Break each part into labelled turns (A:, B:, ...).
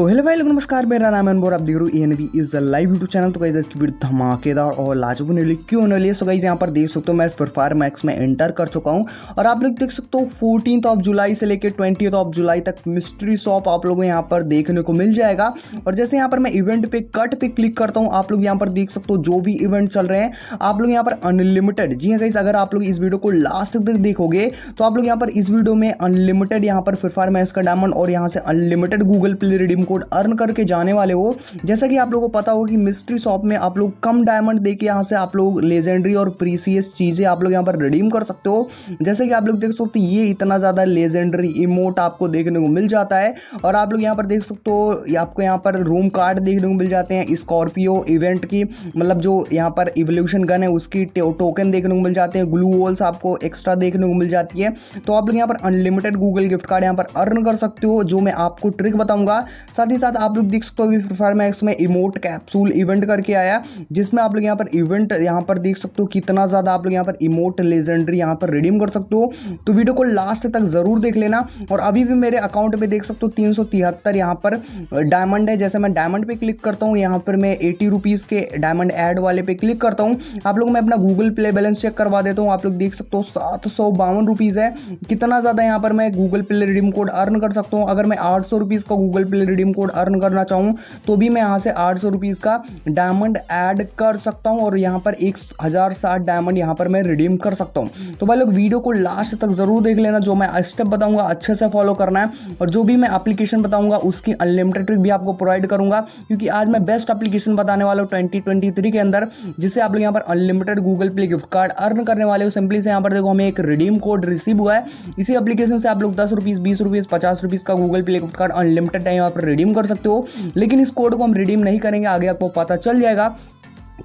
A: तो हेलो भाई लोग नमस्कार मेरा नाम है अनबोर आप देख रहे हो N B is the live YouTube channel तो गाइज इसकी वीडियो धमाकेदार और लाजवाब ने लिख क्यों होने वाली सो गाइज यहाँ पर देख सकते हो मैं फिर फायर मैक्स में एंटर कर चुका हूँ और आप लोग देख सकते हो फोर्टीन ऑफ जुलाई से लेकर ट्वेंटी ऑफ जुलाई तक मिस्ट्री शॉप आप लोगों यहाँ पर देखने को मिल जाएगा और जैसे यहाँ पर मैं इवेंट पे कट पे क्लिक करता हूँ आप लोग यहाँ पर देख सकते हो जो भी इवेंट चल रहे हैं आप लोग यहाँ पर अनलिमिटेड जी हाँ गाइज अगर आप लोग इस वीडियो को लास्ट तक देखोगे तो आप लोग यहाँ पर इस वीडियो में अनलिमिटेड यहाँ पर फिर फायर मैक्स का डायमंड और यहाँ से unlimited Google Play redeem code earn करके जाने वाले हो जैसा कि आप लोगों को पता होगा कि मिस्ट्री शॉप में आप लोग कम डायमंड देके यहाँ से आप लोग लेजेंडरी और प्रीसीएस चीज़ें आप लोग यहाँ पर रिडीम कर सकते हो जैसे कि आप लोग देख सकते हो ये इतना ज़्यादा लेजेंडरी इमोट आपको देखने को मिल जाता है और आप लोग यहाँ पर देख सकते हो आपको यहाँ पर रूम कार्ड देखने को मिल जाते हैं स्कॉर्पियो इवेंट की मतलब जो यहाँ पर इवोल्यूशन गन है उसकी टोकन देखने को मिल जाते हैं ग्लू वॉल्स आपको एक्स्ट्रा देखने को मिल जाती है तो आप लोग यहाँ पर अनलिमिटेड गूगल गिफ्ट कार्ड यहाँ पर अर्न कर सकते हो जो मैं आपको ट्रिक बताऊंगा साथ ही साथ आप लोग देख सकते हो अभी फ्री फायर मैक्स में इमोट कैप्सूल इवेंट करके आया जिसमें आप लोग यहाँ पर इवेंट यहाँ पर देख सकते हो कितना ज़्यादा आप लोग यहाँ पर इमोट लेजेंडरी यहाँ पर रिडीम कर सकते हो तो वीडियो को लास्ट तक ज़रूर देख लेना और अभी भी मेरे अकाउंट में देख सकते हो तीन सौ तिहत्तर यहाँ पर डायमंड है जैसे मैं डायमंड पे क्लिक करता हूँ यहाँ पर मैं एटी रुपीज़ के डायमंड एड वाले पे क्लिक करता हूँ आप लोग मैं अपना गूगल प्ले बैलेंस चेक करवा देता हूँ आप लोग देख सकते हो सात सौ बावन रुपीज़ है कितना ज़्यादा यहाँ पर मैं Google Play redeem code earn कर सकता हूँ अगर मैं आठ सौ रुपीज़ का Google Play redeem redeem code earn करना चाहूँ तो भी मैं यहाँ से आठ सौ रुपीज़ का डायमंड ऐड कर सकता हूँ और यहाँ पर एक हज़ार साठ डायमंड यहाँ पर मैं रिडीम कर सकता हूँ तो भाई लोग वीडियो को लास्ट तक ज़रूर देख लेना जो मैं स्टेप बताऊँगा अच्छे से फॉलो करना है और जो भी मैं अप्लीकेशन बताऊँगा उसकी अनलिमिटेड ट्रिक भी आपको प्रोवाइड करूँगा क्योंकि आज मैं बेस्ट अप्लीकेशन बताने वाला हूँ ट्वेंटी के अंदर जिससे आप लोग यहाँ पर unlimited Google Play gift card earn करने वाले हो सिंपली से यहाँ पर देखो हमें एक रिडीम कोड रिसीव हुआ है इसी अप्लीकेशन से आप लोग दस रुपीज़ बीस रुपीज़ पचास रुपीज़ का Google Play gift card unlimited time यहाँ पर रिडीम कर सकते हो लेकिन इस कोड को हम रिडीम नहीं करेंगे आगे आपको पता चल जाएगा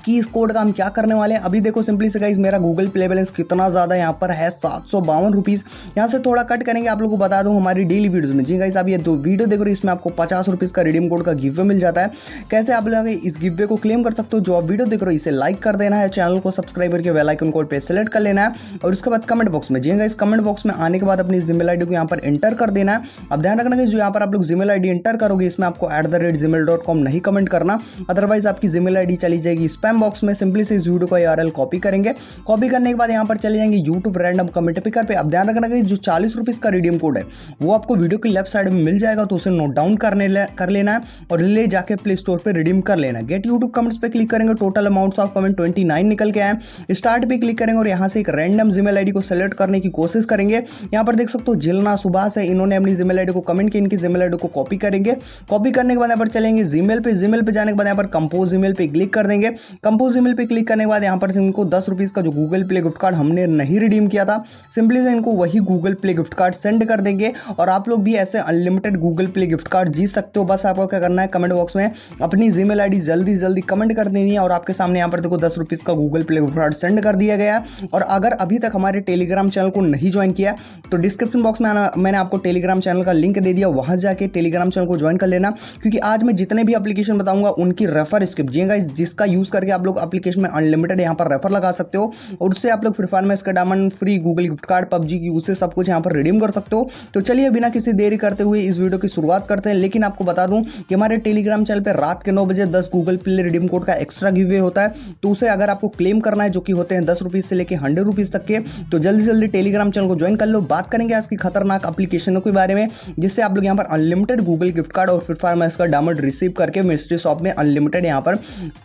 A: कि इस कोड का हम क्या करने वाले हैं अभी देखो सिंपली से गाइज मेरा गूगल प्ले बैलेंस कितना ज़्यादा यहाँ पर है सात सौ बावन रुपीज़ यहाँ से थोड़ा कट करेंगे आप लोगों को बता दूँ हमारी डेली वीडियोज में जी गाइज आप ये दो वीडियो हो इसमें आपको पचास रुपीज़ का रिडीम कोड का गिव्य मिल जाता है कैसे आप लोग इस गिव्य को क्लेम कर सकते हो जो आप वीडियो देख रहे हो इसे लाइक कर देना है चैनल को सब्सक्राइब करके वेलाइकन कोड पर सेलेक्ट कर लेना है और उसके बाद कमेंट बॉक्स में जी गाइज कमेंट बॉक्स में आने के बाद अपनी जिमेल आई को यहाँ पर एंटर कर देना है अब ध्यान रखना जो यहाँ पर आप लोग जिमेल आई एंटर करोगे इसमें आपको एट नहीं कमेंट करना अदरवाइज आपकी जिमेल आई चली जाएगी इस स्पैम बॉक्स में सिंपली से इस वीडियो का यार कॉपी करेंगे कॉपी करने के बाद यहाँ पर चले जाएंगे यूट्यूब रैंडम कमेंट पिकर पे अब ध्यान रखना कि जो चालीस रुपीज़ का रिडीम कोड है वो आपको वीडियो के लेफ्ट साइड में मिल जाएगा तो उसे नोट डाउन करने ले, कर लेना है और ले जाके प्ले स्टोर पर रिडीम कर लेना है गेट यूट्यूब कमेंट्स पर क्लिक करेंगे total amounts of comment twenty निकल के आए स्टार्ट पर क्लिक करेंगे और यहाँ से एक रैंडम जीमेल आई को सेलेक्ट करने की कोशिश करेंगे यहाँ पर देख सकते हो जिलना सुभाष है इन्होंने अपनी जीमेल आई को कमेंट की इनकी जीमेल आई को कॉपी करेंगे कॉपी करने के बाद यहाँ पर चलेंगे जीमेल पे जीमेल पे जाने के बाद यहाँ पर कंपोज ईमेल पे क्लिक कर देंगे कंपोज ईमेल पे क्लिक करने के बाद यहाँ पर इनको दस रुपीज़ का जो गूगल प्ले गिफ्ट कार्ड हमने नहीं रिडीम किया था सिंपली से इनको वही Google Play gift card send कर देंगे और आप लोग भी ऐसे unlimited Google Play gift card जीत सकते हो बस आपको क्या करना है कमेंट बॉक्स में अपनी जीमेल आई जल्दी से जल्दी कमेंट कर देनी है और आपके सामने यहाँ पर देखो दस रुपीज़ का Google Play gift card send कर दिया गया और अगर अभी तक हमारे टेलीग्राम चैनल को नहीं ज्वाइन किया तो डिस्क्रिप्शन बॉक्स में मैंने आपको टेलीग्राम चैनल का लिंक दे दिया वहाँ जाके टेलीग्राम चैनल को ज्वाइन कर लेना क्योंकि आज मैं जितने भी अप्लीकेशन बताऊंगा उनकी रेफर स्क्रिप्ट जिएगा जिसका यूज़ करके आप लोग अपलीकेशन में अनलिमिटेड यहाँ पर रेफर लगा सकते हो और उससे आप लोग फ्री फायर में इसका diamond free Google gift card PUBG की उससे सब कुछ यहाँ पर रिडीम कर सकते हो तो चलिए बिना किसी देरी करते हुए इस वीडियो की शुरुआत करते हैं लेकिन आपको बता दूँ कि हमारे टेलीग्राम चैनल पर रात के नौ बजे दस गूगल प्ले रिडीम कोड का एक्स्ट्रा गिवे होता है तो उसे अगर आपको क्लेम करना है जो कि होते हैं दस से लेकर हंड्रेड तक के तो जल्दी जल्दी टेलीग्राम चैनल को ज्वाइन कर लो बात करेंगे आज की खतरनाक अपलीकेशनों के बारे में जिससे आप लोग यहाँ पर अनलिमिटेड गूगल गिफ्ट कार्ड और फिर फायर मैक्स का डायमंड रिसीव करके मिस्ट्री शॉप में अनलिमिटेड यहाँ पर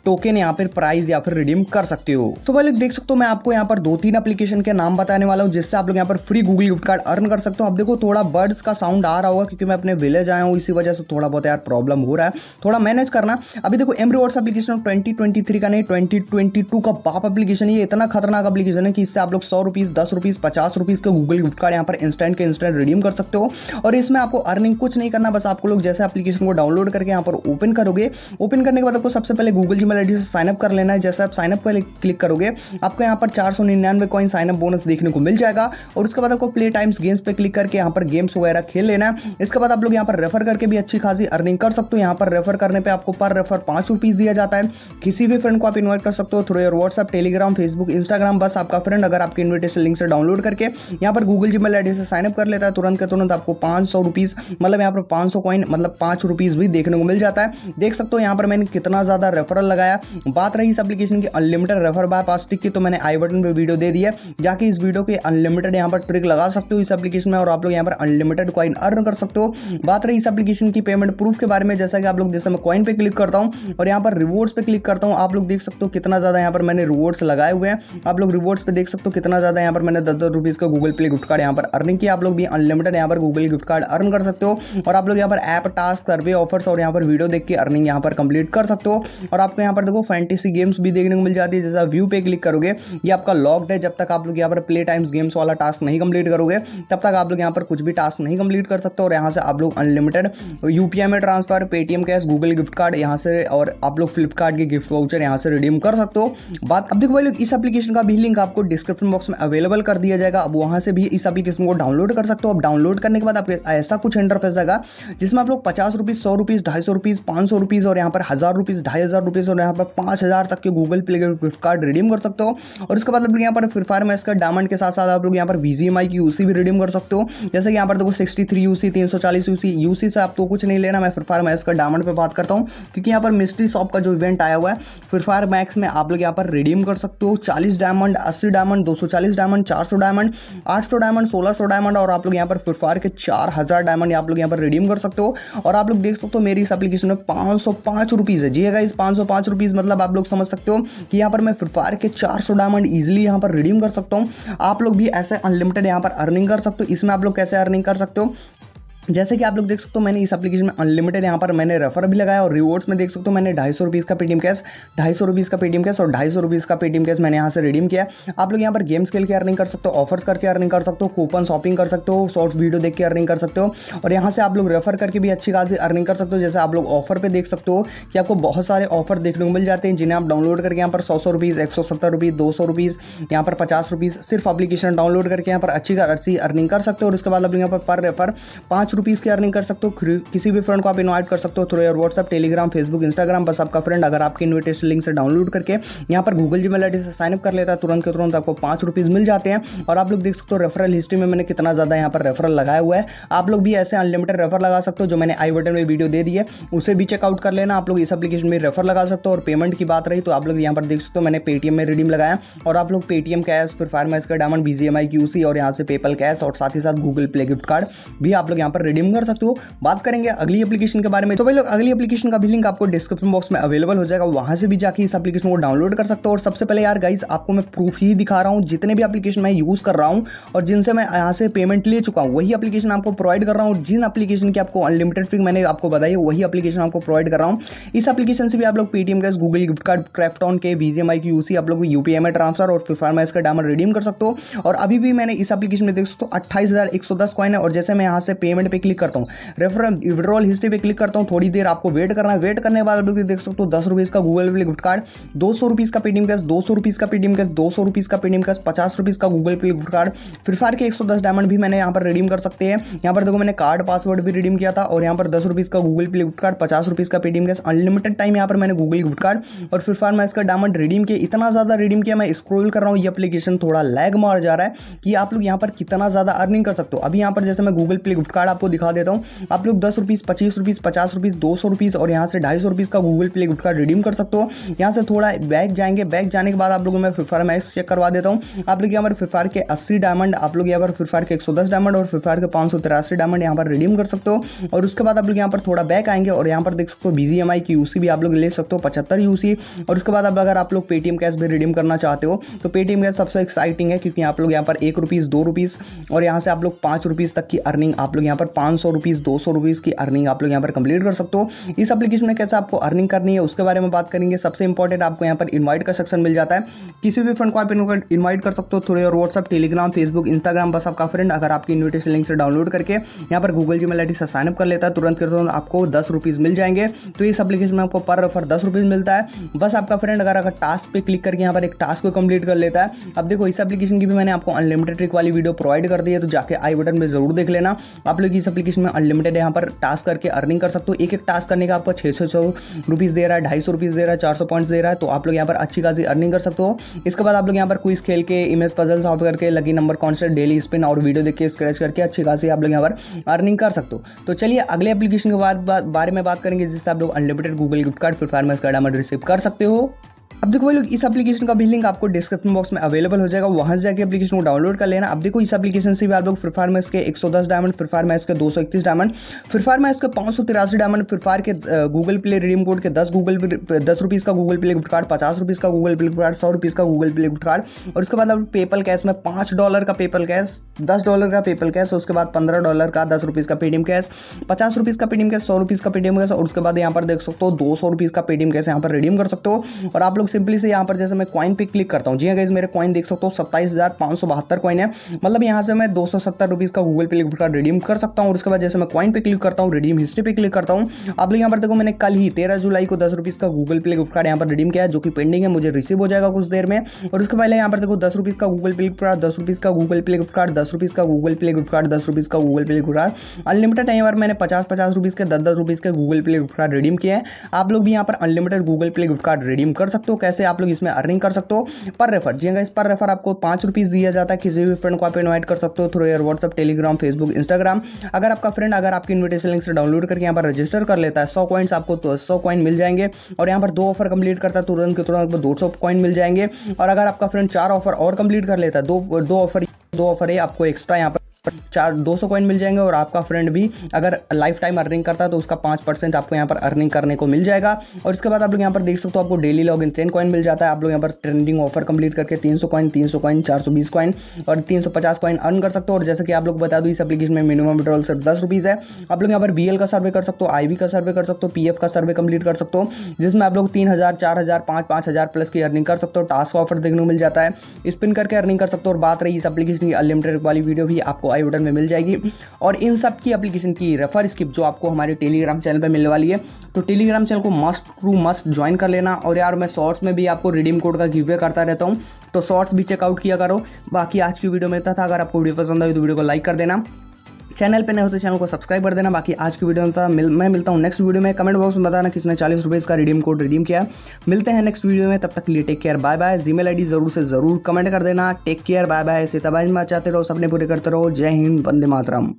A: टोकन यहाँ फिर प्राइस या फिर रिडीम कर सकते हो तो भाई लोग देख सकते हो मैं आपको यहाँ पर दो तीन एप्लीकेशन के नाम बताने वाला हूँ जिससे आप लोग यहाँ पर free Google gift card earn कर सकते हो आप देखो थोड़ा बर्ड्स का साउंड आ रहा होगा क्योंकि मैं अपने विलेज आया हूँ इसी वजह से थोड़ा बहुत यार प्रॉब्लम हो रहा है थोड़ा मैनेज करना अभी देखो M rewards application twenty twenty three का नहीं ट्वेंटी ट्वेंटी टू का बाप एप्लीकेशन ये इतना खतरनाक एप्लीकेशन है कि इससे आप लोग सौ रुपीज़ दस रुपीज़ पचास रुपीज़ का गूगल गिफ्ट कार्ड यहाँ पर इंस्टेंट के इंस्टेंट रिडीम कर सकते हो और इसमें आपको अर्निंग कुछ नहीं करना बस आपको लोग जैसे एप्लीकेशन को डाउनलोड करके यहाँ पर ओपन करोगे ओपन करने के बाद आपको सबसे पहले Google Gmail I D से साइन साइनअप कर लेना है जैसे आप साइनअप पर क्लिक करोगे आपको यहाँ पर चार सौ निन्यानवे कॉइन साइनअप बोनस देखने को मिल जाएगा और उसके बाद आपको प्ले टाइम्स गेम्स पर क्लिक करके यहाँ पर गेम्स वगैरह खेल लेना है इसके बाद आप लोग यहाँ पर रेफर करके भी अच्छी खासी अर्निंग कर सकते हो यहाँ पर रेफर करने पर आपको पर रेफर पाँच दिया जाता है किसी भी फ्रेंड को आप इन्वाइट कर सकते हो through your WhatsApp Telegram Facebook Instagram बस आपका फ्रेंड अगर आपकी इन्विटेशन लिंक से डाउनलोड करके यहाँ पर गूगल जीमेल आईडी से साइनअप कर लेता है तुरंत के तुरंत आपको पाँच सौ मतलब यहाँ पर पाँच सौ मतलब पाँच रुपीज़ भी देखने को मिल जाता है देख सकते हो यहाँ पर मैंने कितना ज़्यादा रेफरल लगाया बात रही इस एप्लीकेशन की unlimited refer bypass trick की तो मैंने आई बटन पर वीडियो दे दी है जाके इस वीडियो के अनलिमिटेड यहाँ पर ट्रिक लगा सकते हो इस एप्लीकेशन में और आप लोग यहाँ पर अनलिमिटेड कॉइन अर्न कर सकते हो बात रही इस एप्लीकेशन की पेमेंट प्रूफ के बारे में जैसा कि आप लोग जैसे मैं कॉइन पे क्लिक करता हूँ और यहाँ पर रिवॉर्ड्स पे क्लिक करता हूँ आप लोग देख सकते हो कितना ज़्यादा यहाँ पर मैंने रिवॉर्ड्स लगाए हुए हैं आप लोग रिवॉर्ड्स पे देख सकते हो कितना ज़्यादा यहाँ पर मैंने दस दस रुपीज़ का गूगल पे गिफ्ट कार्ड यहाँ पर अर्निंग किया आप लोग भी अनलिमिटेड यहाँ पर गूगल गिफ्ट कार्ड अर्न कर सकते हो और आप लोग यहाँ पर ऐप टास्क सर्वे ऑफर्स और यहाँ पर वीडियो देख के अर्निंग यहाँ पर कंप्लीट कर सकते हो और आपको यहाँ पर देखो फैंट वैरायटी सी गेम्स भी देखने को मिल जाती है जैसा व्यू पे क्लिक करोगे ये आपका लॉक्ड है जब तक आप लोग यहाँ पर प्ले टाइम्स गेम्स वाला टास्क नहीं कंप्लीट करोगे तब तक आप लोग यहाँ पर कुछ भी टास्क नहीं कंप्लीट कर सकते और यहाँ से आप लोग अनलिमिटेड यू में transfer Paytm cash Google gift card यहाँ से और आप लोग फ्लिपकार्ट के गिफ्ट वाउचर यहाँ से रिडीम कर सकते हो बात अब देखो भाई इस एप्लीकेशन का भी लिंक आपको डिस्क्रिप्शन बॉक्स में अवेलेबल कर दिया जाएगा अब वहाँ से भी इस एप्लीकेशन को डाउनलोड कर सकते हो अब डाउनलोड करने के बाद आपके ऐसा कुछ इंटरफेस आएगा जिसमें आप लोग पचास रुपीज़ सौ रुपीज़ ढाई सौ रुपीज़ पाँच सौ रुपीज़ और यहाँ पर हज़ार रुपीज़ ढाई हज़ार रुपीज़ और यहाँ पर पाँच पचास हज़ार तक के गूगल प्ले के गिफ्ट कार्ड रिडीम कर सकते हो और इसके बाद आप लोग यहाँ पर फ्री फायर में इसका डायमंड के साथ साथ आप लोग यहाँ पर वी जी एम आई की यूसी भी रिडीम कर सकते हो जैसे कि यहाँ पर देखो सिक्सटी थ्री यू सी तीन सौ चालीस यू सी यू सी से आपको कुछ नहीं लेना मैं फ्री फायर मैच का डायमंड पर बात करता हूँ क्योंकि यहाँ पर मिस्ट्री शॉप का जो इवेंट आया हुआ है फ्री फायर मैक्स में आप लोग यहाँ पर रिडीम कर सकते हो चालीस डायमंड अस्सी डायमंड दो सौ चालीस डायमंड चार सौ डायमंड आठ सौ डायमंड सोलह सौ डायमंड और आप लोग यहाँ पर फ्री फायर के चार हज़ार डायमंड आप लोग यहाँ पर रिडीम कर सकते हो और आप लोग देख सकते हो मेरी इस एप्लीकेशन में पाँच सौ पाँच रुपीज़ है जी है हाँ इस पाँच सौ पाँच रुपीज़ मतलब आप आप लोग समझ सकते हो कि यहाँ पर मैं फ्री फायर के 400 डायमंड ईजिली यहाँ पर रिडीम कर सकता हूँ आप लोग भी ऐसे अनलिमिटेड यहाँ पर अर्निंग कर सकते हो इसमें आप लोग कैसे अर्निंग कर सकते हो जैसे कि आप लोग देख सकते हो मैंने इस एप्लीकेशन में अनलिमिटेड यहाँ पर मैंने रेफर भी लगाया और रिवॉर्ड्स में देख सकते हो मैंने ढाई सौ रुपीज़ का पेटीएम कैश ढाई सौ रुपीज़ का पेटीएम कैश और ढाई सौ रुपीज़ का पेटीएम कैश मैंने यहाँ से रिडीम किया आप लोग यहाँ पर गेम्स खेल के अर्निंग कर सकते हो ऑफर्स करके अर्निंग कर सकते हो कूपन शॉपिंग कर सकते हो शॉर्ट्स वीडियो देख के अर्निंग कर सकते हो और यहाँ से आप लोग रेफर करके भी अच्छी खासी अर्निंग कर सकते हो जैसे आप लोग ऑफर पर देख सकते हो कि आपको बहुत सारे ऑफर देखने को मिल जाते हैं जिन्हें आप डाउनलोड करके यहाँ पर सौ सौ रुपीज़ एक सौ सत्तर रुपीज़ दो सौ रुपीज़ यहाँ पर पचास रुपीज़ सिर्फ अपलीकेशन डाउनलोड करके यहाँ पर अच्छी अच्छी अर्निंग कर सकते हो और उसके बाद आप यहाँ पर पर रेफर पाँच रुपीज़ की अर्निंग कर सकते हो किसी भी फ्रेंड को आप इन्वाइट कर सकते हो through your WhatsApp Telegram Facebook Instagram बस आपका फ्रेंड अगर आपके इन्विटेशन लिंक से डाउनलोड करके यहाँ पर गूगल जी मेल आई से साइनअप कर लेता है तुरंत के तुरंत आपको पाँच रुपीज़ मिल जाते हैं और आप लोग देख सकते हो रेफरल हिस्ट्री में मैंने कितना ज़्यादा यहाँ पर रेफरल लगाया हुआ है आप लोग भी ऐसे अनलिमिटेड रेफर लगा सकते हो जो मैंने आई बटन में वीडियो दे दी उसे भी चेकआउट कर लेना आप लोग इस एप्लीकेशन में रेफर लगा सकते हो और पेमेंट की बात रही तो आप लोग यहाँ पर देख सकते हो मैंने पेटीएम में रिडीम लगाया और आप लोग पेटीएम कैश फिर फायर माइस का डायमंड बीजीएमआई क्यूसी और यहाँ से पेपल कैश और साथ ही साथ गूगल प्ले गिफ्ट कार्ड भी आप लोग यहाँ पर पर रिडीम कर सकते हो बात करेंगे अगली एप्लीकेशन के बारे में तो भाई लोग अगली एप्लीकेशन का भी लिंक आपको डिस्क्रिप्शन बॉक्स में अवेलेबल हो जाएगा वहां से भी जाके इस एप्लीकेशन को डाउनलोड कर सकते हो और सबसे पहले यार गाइज आपको मैं प्रूफ ही दिखा रहा हूँ जितने भी एप्लीकेशन मैं यूज़ कर रहा हूँ और जिनसे मैं यहाँ से पेमेंट ले चुका हूँ वही एप्लीकेशन आपको प्रोवाइड कर रहा हूँ जिन एप्लीकेशन की आपको अनलिमिटेड फ्री मैंने आपको बताई वही एप्लीकेशन आपको प्रोवाइड कर रहा हूँ इस एप्लीकेशन से भी आप लोग Paytm cash Google gift card on के वीजीएमआई की यूसी आप लोग यूपीआई में ट्रांसफर और फिफार में इसका डायमंड रिडीम कर सकते हो और अभी भी मैंने इस एप्लीकेशन में देख सकते हो अट्ठाईस हज़ार एक सौ दस कॉइन है और जैसे मैं यहाँ से पेमेंट पे क्लिक करता हूँ रेफर विड्रॉल हिस्ट्री पे क्लिक करता हूँ थोड़ी देर आपको वेट करना है वेट करने के बाद आप देख सकते हो दस रुपीज़ का गूगल पे गिफ्ट कार्ड दो सौ रुपीज़ का पेटीएम कैश दो सौ रुपीज़ का पेटीएम कैश दो सौ रुपीज़ का पेटीएम कैश पचास रुपीज़ का Google Pay gift card free fire के एक सौ दस डायमंड भी मैंने यहाँ पर रिडीम कर सकते हैं यहाँ पर देखो मैंने कार्ड पासवर्ड भी रिडीम किया था और यहाँ पर दस रुपीज़ का गूगल पे गिफ्ट कार्ड पचास रुपीज़ का पेटीएम कैश अनलिमिटेड टाइम यहाँ पर मैंने गूगल गिफ्ट कार्ड और फ्री फायर मैं इसका डायमंड रिडीम किया इतना ज़्यादा रिडीम किया मैं स्क्रोल कर रहा हूँ ये अपलीकेशन थोड़ा लैग मार जा रहा है कि आप लोग यहाँ पर कितना ज़्यादा अर्निंग कर सकते हो अभी यहाँ पर जैसे मैं गूगल पे गिफ्ट कार्ड आपको दिखा देता हूँ आप लोग दस रुपीज़ पच्चीस रुपीज़ पचास रुपीज़ दो सौ रुपीज़ और यहाँ से ढाई सौ रुपीज़ का Google Play gift card redeem कर सकते हो यहाँ से थोड़ा बैक जाएंगे बैक जाने के बाद आप लोगों में फिफायर मैच चेक करवा देता हूँ आप लोग यहाँ पर फिफायर के अस्सी डायमंड आप लोग यहाँ पर फिफायर के एक सौ दस डायमंड और फिफायर के पाँच सौ तिरासी डायमंड यहाँ पर रिडीम कर सकते हो और उसके बाद आप लोग यहाँ पर थोड़ा बैक आएंगे और यहाँ पर देख सकते हो बी जी एम आई की यू सी भी आप लोग ले सकते हो पचहत्तर यू सी और उसके बाद अब अगर आप लोग पेटीएम कैश भी रिडीम करना चाहते हो तो पेटीएम कैश सबसे एक्साइटिंग है क्योंकि आप लोग यहाँ पर एक रुपीज़ दो रुपीज़ और यहाँ से आप लोग पाँच रुपीज़ तक की अर्निंग आप लोग यहाँ पर पाँच सौ रुपीज़ दो सौ रुपीज़ की अर्निंग आप लोग यहाँ पर कंप्लीट कर सकते हो इस एप्लीकेशन में कैसे आपको अर्निंग करनी है उसके बारे में बात करेंगे सबसे इंपॉर्टेंट आपको यहाँ पर इन्वाइट का सेक्शन मिल जाता है किसी भी फ्रेंड को आप इन्वाइट कर सकते हो थोड़े और व्हाट्सअप टेलीग्राम फेसबुक इंस्टाग्राम बस आपका फ्रेंड अगर आपकी इन्विटेशन लिंक से डाउनलोड करके यहाँ पर गूगल जी मेल आई से साइनअप कर लेता है तुरंत करते हो आपको दस रुपीज़ मिल जाएंगे तो इस एप्लीकेशन में आपको पर रफर दस रुपीज़ मिलता है बस आपका फ्रेंड अगर अगर टास्क पे क्लिक करके यहाँ पर एक टास्क को कंप्लीट कर लेता है अब देखो इस एप्लीकेशन की भी मैंने आपको अनलिमिटेड ट्रिक वाली वीडियो प्रोवाइड कर दी है तो जाके आई बटन में जरूर देख लेना आप लोग इस एप्लीकेशन में अनलिमिटेड यहाँ पर टास्क करके अर्निंग कर सकते हो एक एक टास्क करने का आपको छः सौ दे रहा है ढाई सौ दे रहा है चार पॉइंट्स दे रहा है तो आप लोग यहाँ पर अच्छी खासी अर्निंग कर सकते हो इसके बाद आप लोग यहाँ पर क्विज खेल के इमेज पजल सॉल्व करके लगी नंबर कौन से डेली स्पिन और वीडियो देख के स्क्रैच करके अच्छी खासी आप लोग यहाँ पर अर्निंग कर सकते हो तो चलिए अगले एप्लीकेशन के बाद बारे में बात करेंगे जिससे आप लोग अनलिमिटेड गूगल गिफ्ट कार्ड फिर फायर में इसका रिसीव कर सकते हो अब देखो भाई लोग इस एप्लीकेशन का भी लिंक आपको डिस्क्रिप्शन बॉक्स में अवेलेबल हो जाएगा वहां से जाकर एप्लीकेशन को डाउनलोड कर लेना अब देखो इस एप्लीकेशन से भी आप लोग फ्री फायर मैच के 110 डायमंड फ्री फायर मैच के 231 डायमंड फ्री फायर मैच के पांच सौ तिरासी डायमंड फ्री फायर के गूगल प्ले रिडीम कोड के दस गूगल दस रुपीज़ का गूगल प्ले गिफ्ट कार्ड पचास रुपीज़ का गूगल प्ले गिफ्ट कार्ड सौ रुपीज़ का गूगल प्ले गिफ्ट कार्ड और उसके बाद आप पेपल कैश में पांच डॉलर का पेपल कैश दस डॉलर का पेपल कैश उसके बाद पंद्रह डॉलर का दस रुपीज़ का पेटीएम कैश पचास रुपीज़ का पेटीएम कैश सौ रुपीज़ का पेटीएम कैश और उसके बाद यहाँ पर देख सकते हो दो सौ रुपीज़ का पेटीएम कैश यहाँ पर रिडीम कर सकते हो और आप लोग सिंपली से यहाँ पर जैसे मैं कॉइन पे क्लिक करता हूँ जी अगर हाँ, मेरे कॉइन देख सकते हो सत्ताईस हज़ार पाँच सौ बहत्तर कॉइन है मतलब यहाँ से मैं दो सौ सत्तर रुपीज़ का गूगल पे गिफ्ट रिडीम कर सकता हूँ और उसके बाद जैसे मैं कॉइन पे क्लिक करता हूँ रिडीम हिस्ट्री पे क्लिक करता हूँ आप लोग यहाँ पर देखो मैंने कल ही तेरह जुलाई को दस रुपीज़ का गूगल पे गिफ्ट कार्ड यहाँ पर रिडीम किया है जो कि पेंडिंग है मुझे रिसीव हो जाएगा कुछ देर में और उसके पहले यहाँ पर देखो दस रुपीज़ का गूगल पे गिफ्ट कार्ड दस रुपीज़ का गूगल पे गिफ्ट कार्ड दस रुपीज़ का गूगल पे गिफ्ट कार्ड दस रुपीज़ का Google Pay gift card unlimited time पर मैंने पचास पचास रुपीज़ के दस दस रुपीज़ के Google Pay gift card redeem किया है आप लोग भी यहाँ पर unlimited Google Pay gift card redeem कर सकते हो कैसे आप लोग इसमें अर्निंग कर सकते हो पर रेफर जी इस हाँ पर रेफर आपको पाँच रुपीज़ दिया जाता है किसी भी फ्रेंड को आप इन्वाइट कर सकते हो through your WhatsApp Telegram Facebook Instagram अगर आपका फ्रेंड अगर आपकी इन्विटेशन लिंक से डाउनलोड करके यहाँ पर रजिस्टर कर लेता है सौ कॉइन्स आपको तो सौ कॉइन मिल जाएंगे और यहाँ पर दो ऑफर कंप्लीट करता है तुरंत के तुरंत दो सौ कॉइन मिल जाएंगे और अगर आपका फ्रेंड चार ऑफर और कंप्लीट कर लेता है दो दो ऑफर दो ऑफर है आपको एक्स्ट्रा यहाँ पर चार दो सौ कॉइन मिल जाएंगे और आपका फ्रेंड भी अगर लाइफ टाइम अर्निंग करता है तो उसका पाँच परसेंट आपको यहाँ पर अर्निंग करने को मिल जाएगा और इसके बाद आप लोग यहाँ पर देख सकते हो आपको daily log in train coin मिल जाता है आप लोग यहाँ पर ट्रेंडिंग ऑफर कंप्लीट करके तीन सौ कॉइन तीन सौ कॉइन चार सौ बीस कॉइन और तीन सौ पचास कॉइन अर्न कर सकते हो और जैसे कि आप लोग बता दूँ इस एप्लीकेशन में मिनिमम विड्रॉल सिर्फ दस रुपीज़ है आप लोग यहाँ पर बी का सर्वे कर सकते हो आई का सर्वे कर सकते हो पी का सर्वे कंप्लीट कर सकते हो जिसमें आप लोग तीन हज़ार चार हज़ार पाँच पाँच हज़ार प्लस की अर्निंग कर सकते हो टास्क ऑफर देखने को मिल जाता है स्पिन करके अर्निंग कर सकते हो और बात रही इस एप्लीकेशन की अनलिमिटेड वाली वीडियो भी आपको बायोडन में मिल जाएगी और इन सब की एप्लीकेशन की रेफर स्क्रिप्ट जो आपको हमारे टेलीग्राम चैनल पर मिलने वाली है तो टेलीग्राम चैनल को मस्ट टू मस्ट ज्वाइन कर लेना और यार मैं शॉर्ट्स में भी आपको रिडीम कोड का गिवे करता रहता हूँ तो शॉर्ट्स भी चेकआउट किया करो बाकी आज की वीडियो में था, था अगर आपको वीडियो पसंद आई तो वीडियो को लाइक कर देना चैनल पे नए हो तो चैनल को सब्सक्राइब कर देना बाकी आज की वीडियो में मिल, मैं मिलता हूँ नेक्स्ट वीडियो में कमेंट बॉक्स में बताना किसने चालीस रुपये इसका रिडीम कोड रिडीम किया मिलते हैं नेक्स्ट वीडियो में तब तक लिए take care bye bye Gmail ID जरूर से जरूर कमेंट कर देना टेक केयर बाय बाय ऐसे में चाहते रहो सपने पूरे करते रहो जय हिंद वंदे मातरम